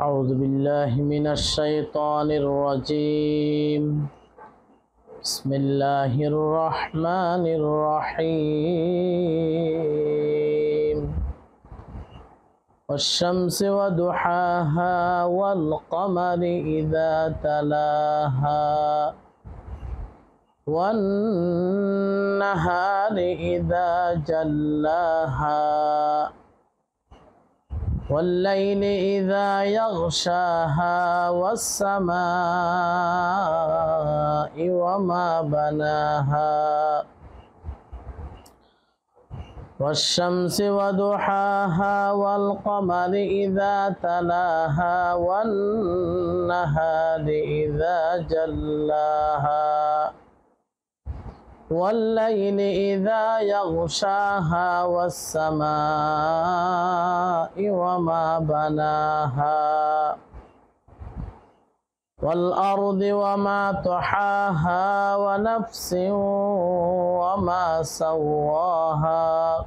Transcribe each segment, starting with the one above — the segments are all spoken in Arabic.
أعوذ بالله من الشيطان الرجيم بسم الله الرحمن الرحيم والشمس وضحاها والقمر إذا تلاها والنهار إذا جلاها والليل إذا يغشاها والسماء وما بناها والشمس وضحاها والقمر إذا تلاها والنهار إذا جلاها والليل إذا يغشاها والسماء وما بناها والأرض وما تحاها ونفس وما سواها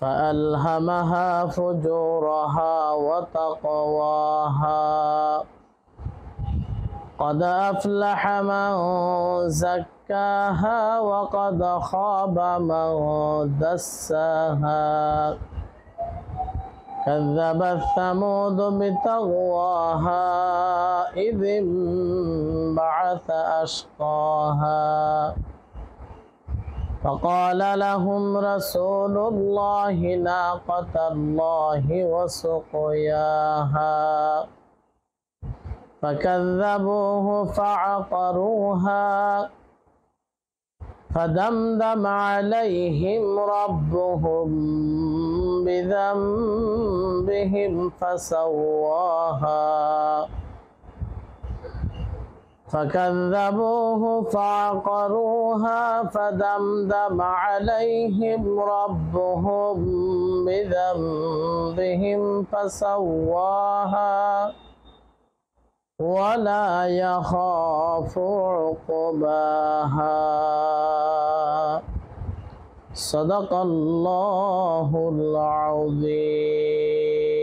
فألهمها فجورها وتقواها قد أفلح من زكاها وقد خاب من دساها كذب الثمود بتغواها إذ انبعث أشقاها فقال لهم رسول الله ناقة الله وسقياها فكذبوه فعقروها فدمدم عليهم ربهم بذنبهم فسواها فكذبوه فعقروها فدمدم عليهم ربهم بذنبهم فسواها ولا يخاف عقباها صدق الله العظيم